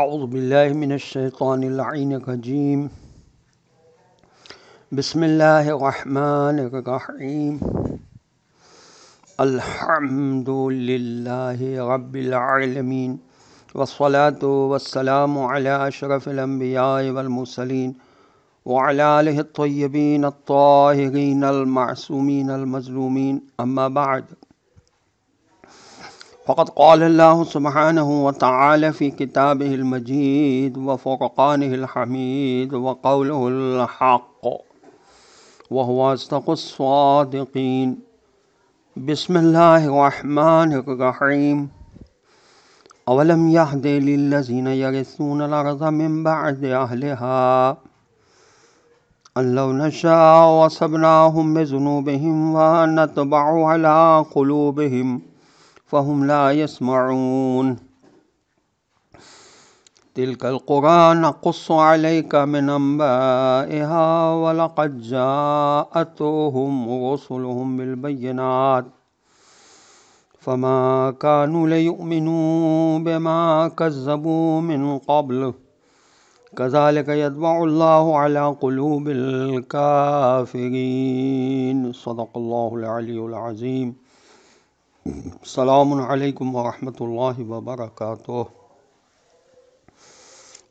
أعوذ بالله من الشيطان اللعين الرجيم بسم الله الرحمن الرحيم الحمد لله رب العالمين والصلاة والسلام على أشرف الأنبياء والمرسلين وعلى آله الطيبين الطاهرين المعصومين المظلومين أما بعد فقد قال الله سبحانه وتعالى في كتابه المجيد وفرقانه الحميد وقوله الحق وهو أصدق الصادقين بسم الله الرحمن الرحيم أولم يهد للذين يرثون الأرض من بعد أهلها أن لو نشاء وصبناهم بذنوبهم ونتبع على قلوبهم فهم لا يسمعون تلك القرى نقص عليك من أنبائها ولقد جاءتهم رسلهم بالبينات فما كانوا ليؤمنوا بما كذبوا من قبل كذلك يتبع الله على قلوب الكافرين صدق الله العلي العظيم अल्लाम वरहमल वबरक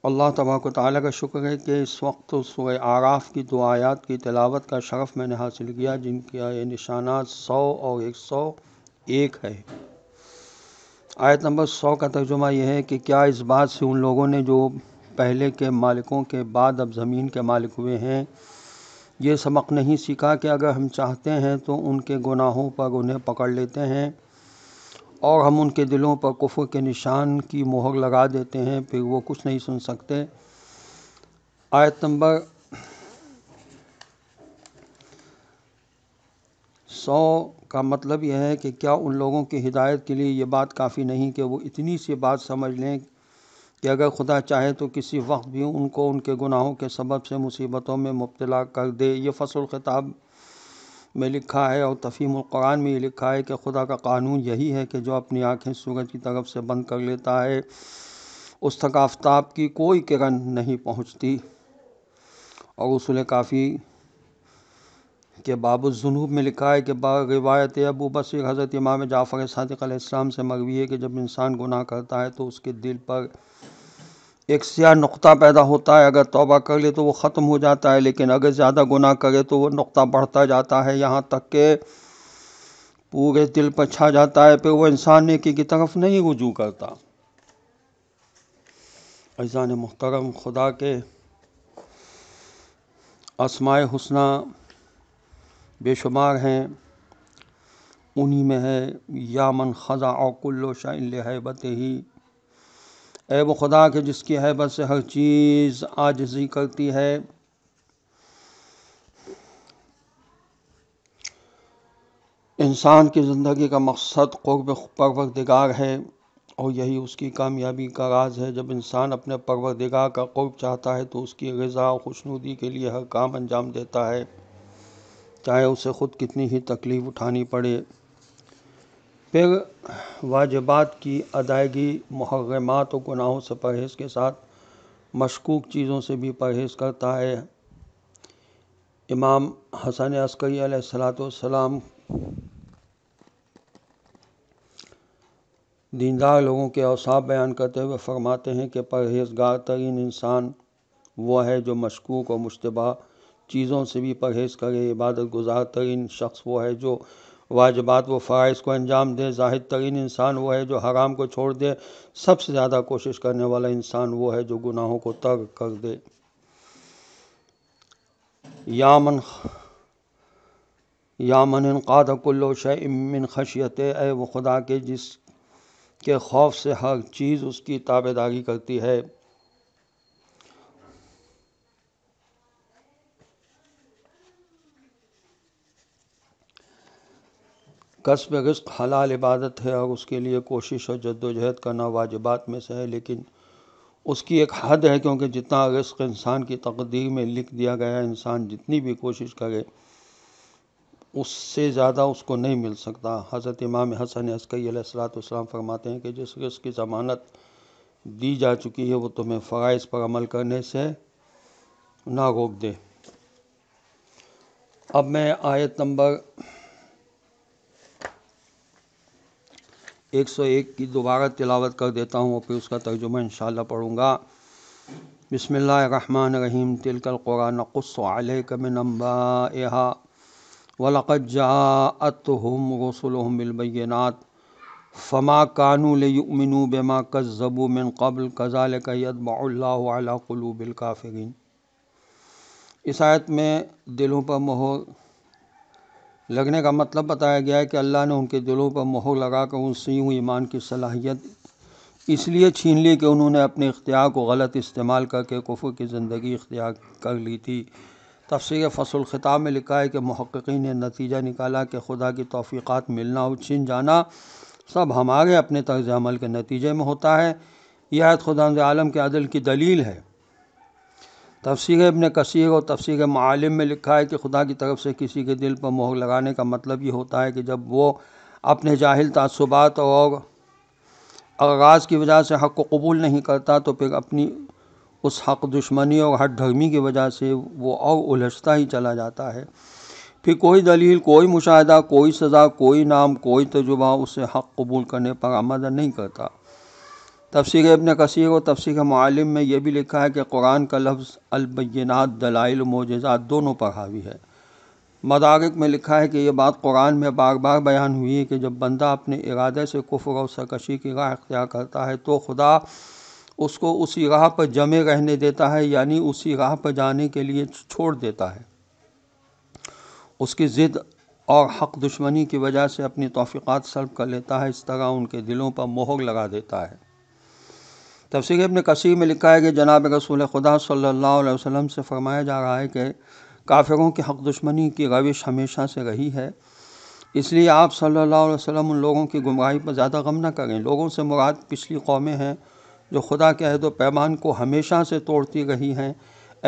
अल्लाह तबाक ताली का शुक्र है कि इस वक्त सुबह आराफ़ की दो आयात की तलावत का शरफ़ मैंने हासिल किया जिनका ये निशाना सौ और एक सौ एक है आयत नंबर सौ का तर्जुमा यह है कि क्या इस बात से उन लोगों ने जो पहले के मालिकों के बाद अब ज़मीन के मालिक हुए हैं ये सबक नहीं सीखा कि अगर हम चाहते हैं तो उनके गुनाहों पर उन्हें पकड़ लेते हैं और हम उनके दिलों पर कुफ़ के निशान की मोहर लगा देते हैं फिर वो कुछ नहीं सुन सकते आयत नंबर सौ का मतलब यह है कि क्या उन लोगों की हिदायत के लिए ये बात काफ़ी नहीं कि वो इतनी सी बात समझ लें कि अगर खुदा चाहे तो किसी वक्त भी उनको उनके गुनाहों के सबब से मुसीबतों में मुबतला कर दे ये फ़सल ख़िताब में लिखा है और तफ़ीम क़ुरान में ये लिखा है कि खुदा का कानून यही है कि जो अपनी आँखें सूरज की तरफ से बंद कर लेता है उस तक आफ्ताब की कोई किरण नहीं पहुँचती और उसूल काफ़ी के बाबू जुनूब में लिखा है कि रिवायत अबू बसर हज़रत इमाम जाफ़र सदक से मगवी है कि जब इंसान गुनाह करता है तो उसके दिल पर एक सिया नुक्ता पैदा होता है अगर तौबा कर ले तो वो ख़त्म हो जाता है लेकिन अगर ज़्यादा गुनाह करे तो वो नुक्ता बढ़ता जाता है यहाँ तक के पूरे दिल पर छा जाता है फिर वो इंसान ने की तरफ नहीं रुजू करता अजान मुहतरम खुदा के आसमाय हुसना बेशुमार हैं उन्हीं में है यामन ख़ज़ा अकुल्लो शाइन लहबत ही है वो खुदा के जिसकी हैबत से हर चीज़ आजजी करती है इंसान की ज़िंदगी का मकसद क़ुरब परवरदिगार है और यही उसकी कामयाबी का राज है जब इंसान अपने परवरदिगार का कुर्ब चाहता है तो उसकी गज़ा और खुशनुदी के लिए हर काम अंजाम देता है चाहे उसे ख़ुद कितनी ही तकलीफ़ उठानी पड़े फिर वाजबात की अदायगी महरमात और गुनाहों से परहेज़ के साथ मशकूक चीज़ों से भी परहेज़ करता है इमाम हसन अस्करी सलाम दीनदार लोगों के औसाफ़ बयान करते हुए फरमाते हैं कि परहेज़गार तरीन इंसान वह है जो मशकूक और मुशतबा चीज़ों से भी परहेज़ करे इबादत गुजार तरीन शख्स वो है जो वाजबात व फ़ाइज़ को अंजाम दे जाहिद तरीन इंसान वो है जो हराम को छोड़ दे सबसे ज़्यादा कोशिश करने वाला इंसान वो है जो गुनाहों को तर्क कर दे यामन यामन काद कुल्लो शमिन खशियत ए वो खुदा के जिस के खौफ से हर चीज़ उसकी ताबेदारी करती है कसब रिस्क हलाल इबादत है और उसके लिए कोशिश और जद्दोजहद करना वाजिबात में से है लेकिन उसकी एक हद है क्योंकि जितना रिस्क इंसान की तकदीर में लिख दिया गया है इंसान जितनी भी कोशिश करे उससे ज़्यादा उसको नहीं मिल सकता हज़रत इमाम हसन असकईसलाम फरमाते हैं कि जिस रिस्क की ज़मानत दी जा चुकी है वो तुम्हें फ़रज़ पर अमल करने से ना रोक दे अब मैं आयत नंबर एक सौ एक की दोबारा तिलावत कर देता हूँ और फिर उसका तर्जुमा इन पढ़ूँगा बसमीम रहीम तिलकल कुरान कसमिनबा वलकजातम रसुलहम बिलबैनात फ़मा कानू कानूमिन बेमा कज़बू मिन कबल कज़ाल बिलकाफ़िन इस आयत में दिलों पर मोहर लगने का मतलब बताया गया है कि अल्लाह ने उनके दिलों पर मोहर लगाकर उनसे यूँ ईमान की सलाहियत इसलिए छीन ली कि उन्होंने अपने इख्तियार को गलत इस्तेमाल करके कुफ की ज़िंदगी इख्तियार कर ली थी तफसर फसल ख़िताब में लिखा है कि महक्कीन ने नतीजा निकाला कि खुदा की तोफ़ीक़ात मिलना और छीन जाना सब हमारे अपने तर्ज अमल के नतीजे में होता है यह खुदा आलम के अदल की दलील है तफसीर इबन कसीर और तफसीर मालिम में लिखा है कि खुदा की तरफ से किसी के दिल पर मोहर लगाने का मतलब ये होता है कि जब वो अपने जाहिल तसुबात और आगाज़ की वजह से हक़ को कबूल नहीं करता तो फिर अपनी उस हक़ दुश्मनी और हट धर्मी की वजह से वो और उलझता ही चला जाता है फिर कोई दलील कोई मुशाह कोई सज़ा कोई नाम कोई तजुबा उसे हक़ कबूल करने पर आमदा नहीं करता तफसीर इबन कसीर और तफसीर मालम में यह भी लिखा है कि कुरान का लफ्ज़ अलबैनात दलाइल मोजात दोनों पर हावी है मदारक में लिखा है कि यह बात कुरान में बार बार बयान हुई है कि जब बंदा अपने इरादे से कुफर और सरकशी की राह अख्तियार करता है तो खुदा उसको उसी राह पर जमे रहने देता है यानी उसी राह पर जाने के लिए छोड़ देता है उसकी ज़िद और हक दुश्मनी की वजह से अपनी तोफ़ीक़ात सल्ब कर लेता है इस तरह उनके दिलों पर मोहर लगा देता है तफसीर इबन कसी में लिखा है कि जनाब रसूल खुदा सल्ला वसम से फरमाया जा रहा है कि काफिरों की हक दुश्मनी की रविश हमेशा से रही है इसलिए आप सल्ला वसम उन लोगों की गुमराही पर ज़्यादा गम न करें लोगों से मुराद पिछली कौमें हैं जो खुदा के अहद पैमान को हमेशा से तोड़ती रही हैं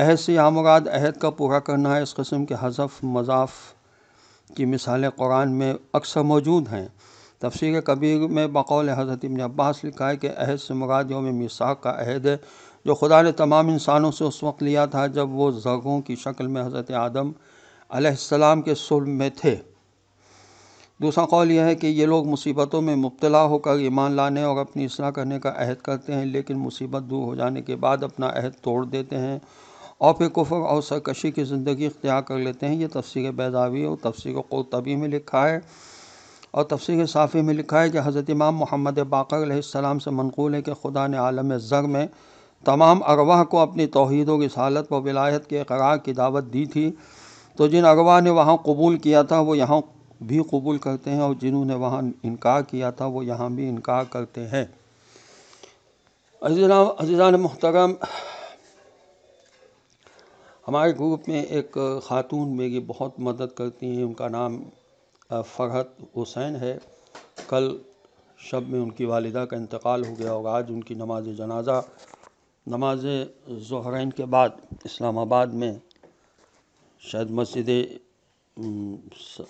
अहद से या मुराद अहद का पूरा करना है इस कस्म के हजफ मजाफ की मिसालें कुरान में अक्सर मौजूद हैं तफसीर कबीर में बकौल हज़रत इबन अब्बास लिखा है कि अहद से मुराद योम मिसाक का अहद है जो खुदा ने तमाम इंसानों से उस वक्त लिया था जब वो जगहों की शक्ल में हज़रत आदम आसमाम के सुल में थे दूसरा कौल यह है कि ये लोग मुसीबतों में मुबतला होकर ईमान लाने और अपनी असलाह करने का अहद करते हैं लेकिन मुसीबत दूर हो जाने के बाद अपना अहद तोड़ देते हैं और फिर कुफर और सरकशी की ज़िंदगी इख्तियार कर लेते हैं ये तफसीर बैजावी और तफसर तभी में लिखा है और तफसर साफ़ी में लिखा है कि हज़रत इमाम मोहम्मद बाक़र से मनकूल है कि खुदा ने आलम जग में तमाम अगवा को अपनी तोहदों की सालत व विलायत के करार की दावत दी थी तो जिन अगवा ने वहाँ कबूल किया था वो यहाँ भी कबूल करते हैं और जिन्होंने वहाँ इनकार किया था वो यहाँ भी इनकार करते हैं अजीज़ान मोहतरम हमारे ग्रुप में एक ख़ातून मेरी बहुत मदद करती हैं उनका नाम फ़रहत हुसैन है कल शब में उनकी वालिदा का इंतकाल हो गया और आज उनकी नमाज जनाजा नमाज जहरैन के बाद इस्लामाबाद में शायद मस्जिद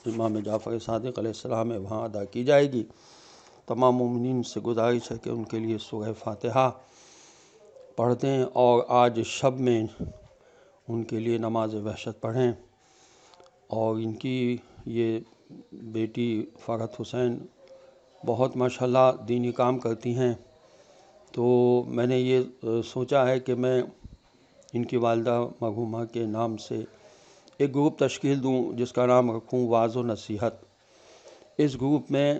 इमाम जाफ़र सदक सलाम है वहाँ अदा की जाएगी तमाम उमिन से गुजारिश है कि उनके लिए सुबह फातहा पढ़ते हैं और आज शब में उनके लिए नमाज वहशत पढ़ें और इनकी ये बेटी फ़रहत हुसैन बहुत माशाल्लाह दीनी काम करती हैं तो मैंने ये सोचा है कि मैं इनकी वालदा मरहूमा के नाम से एक ग्रुप तश्ील दूँ जिसका नाम रखूँ वाज़ व नसीहत इस ग्रुप में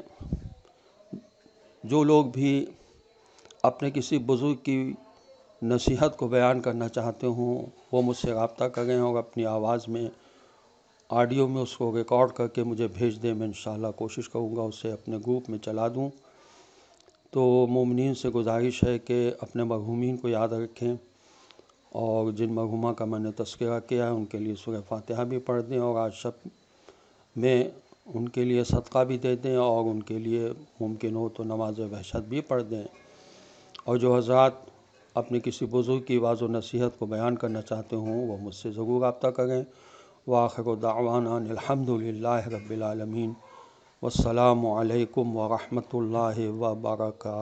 जो लोग भी अपने किसी बुज़ुर्ग की नसीहत को बयान करना चाहते हों वो मुझसे रब्ता करें और अपनी आवाज़ में ऑडियो में उसको रिकॉर्ड करके मुझे भेज दें मैं इन कोशिश करूँगा उसे अपने ग्रुप में चला दूँ तो मोमिन से गुजारिश है कि अपने मरहूमिन को याद रखें और जिन मरहुमा का मैंने तस्करा किया है उनके लिए सुरह फातहा भी पढ़ दें और आज शब में उनके लिए सदका भी दे दें और उनके लिए मुमकिन हो तो नमाज वहशत भी पढ़ दें और जो हजरात अपने किसी बुज़ुर्ग की वाज़ नसीहत को बयान करना चाहते हों वह मुझसे ज़रूर रबता करें वाखर दावाना रबालमीन वालकम वरहमल वर्का